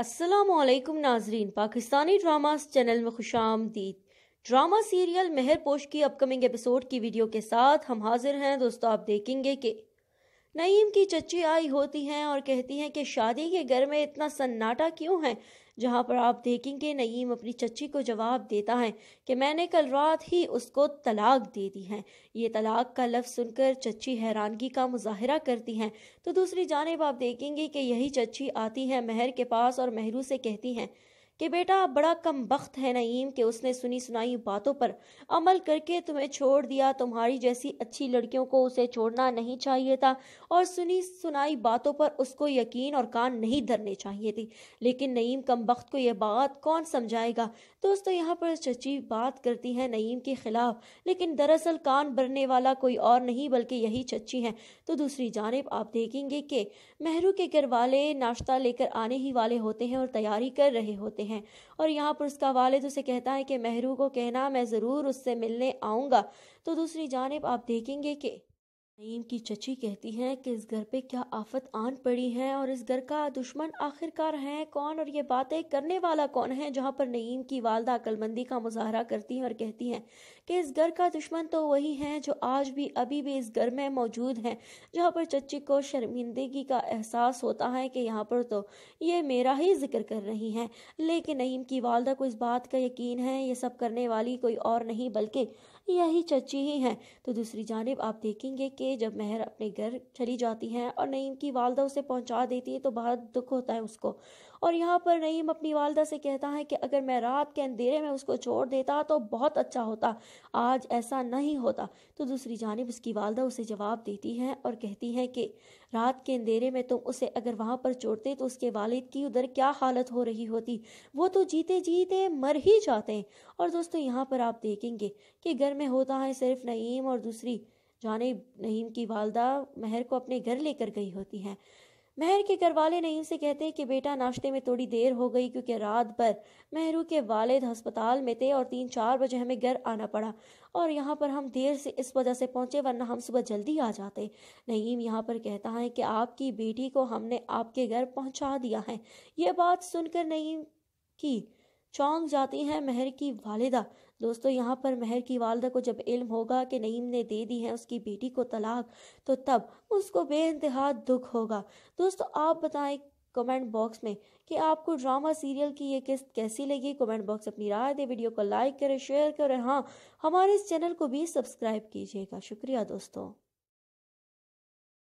असलकुम नाजरीन Pakistani drama channel में खुश आमदीद ड्रामा सीरियल मेहर पोश की अपकमिंग एपिसोड की वीडियो के साथ हम हाजिर हैं दोस्तों आप देखेंगे कि नईम की चच्ची आई होती हैं और कहती हैं कि शादी के घर में इतना सन्नाटा क्यों है जहाँ पर आप देखेंगे नईम अपनी चची को जवाब देता है कि मैंने कल रात ही उसको तलाक दे दी है ये तलाक का लफ्ज़ सुनकर चची हैरानगी का मुजाहरा करती हैं तो दूसरी जानब आप देखेंगे कि यही चची आती है महर के पास और महरू से कहती हैं कि बेटा बड़ा कम वक्त है नईम कि उसने सुनी सुनाई बातों पर अमल करके तुम्हें छोड़ दिया तुम्हारी जैसी अच्छी लड़कियों को उसे छोड़ना नहीं चाहिए था और सुनी सुनाई बातों पर उसको यकीन और कान नहीं धरने चाहिए थी लेकिन नईम कम वक्त को यह बात कौन समझाएगा दोस्तों यहाँ पर चची बात करती है नईम के खिलाफ लेकिन दरअसल कान भरने वाला कोई और नहीं बल्कि यही चची है तो दूसरी जानब आप देखेंगे कि मेहरू के घर वाले नाश्ता लेकर आने ही वाले होते हैं और तैयारी कर रहे होते हैं हैं और यहाँ पर उसका वालिद उसे कहता है कि महरू को कहना मैं ज़रूर उससे मिलने आऊँगा तो दूसरी जानब आप देखेंगे कि नईम की चची कहती है कि इस घर पे क्या आफत आन पड़ी है और इस घर का दुश्मन आखिरकार है कौन और ये बातें करने वाला कौन है जहाँ पर नईम की वालदा अकलमंदी का मुजाहरा करती हैं और कहती हैं कि इस घर का दुश्मन तो वही है जो आज भी अभी भी इस घर में मौजूद है जहाँ पर चची को शर्मिंदगी का एहसास होता है कि यहाँ पर तो ये मेरा ही जिक्र कर रही हैं लेकिन नईम की वालदा को इस बात का यकीन है ये सब करने वाली कोई और नहीं बल्कि यही चची ही हैं तो दूसरी जानब आप देखेंगे कि जब महर अपने घर चली जाती हैं और नईम की वालदा उसे पहुंचा देती है तो बहुत दुख होता है उसको और यहाँ पर नईम अपनी वालदा से कहता है कि अगर मैं रात के अंधेरे में उसको छोड़ देता तो बहुत अच्छा होता आज ऐसा नहीं होता तो दूसरी जानब उसकी वालदा उसे जवाब देती है और कहती है कि रात के अंधेरे में तुम उसे अगर वहाँ पर छोड़ते तो उसके वालिद की उधर क्या हालत हो रही होती वो तो जीते जीते मर ही जाते हैं और दोस्तों यहाँ पर आप देखेंगे कि घर में होता है सिर्फ नईम और दूसरी जाने नईम की वालदा महर को अपने घर लेकर गई होती हैं महर के घर वाले नईम से कहते हैं कि बेटा नाश्ते में थोड़ी देर हो गई क्योंकि रात भर महरू के वालिद अस्पताल में थे और तीन चार बजे हमें घर आना पड़ा और यहाँ पर हम देर से इस वजह से पहुँचे वरना हम सुबह जल्दी आ जाते नईम यहाँ पर कहता है कि आपकी बेटी को हमने आपके घर पहुँचा दिया है ये बात सुनकर नईम की चौंक जाती हैं महर की वालिदा दोस्तों यहाँ पर महर की वालदा को जब इल्म होगा कि नईम ने दे दी है उसकी बेटी को तलाक तो तब उसको बेानतहा दुख होगा दोस्तों आप बताएं कमेंट बॉक्स में कि आपको ड्रामा सीरियल की ये किस्त कैसी लगी कमेंट बॉक्स अपनी राय दे वीडियो को लाइक करें शेयर करें हाँ हमारे इस चैनल को भी सब्सक्राइब कीजिएगा शुक्रिया दोस्तों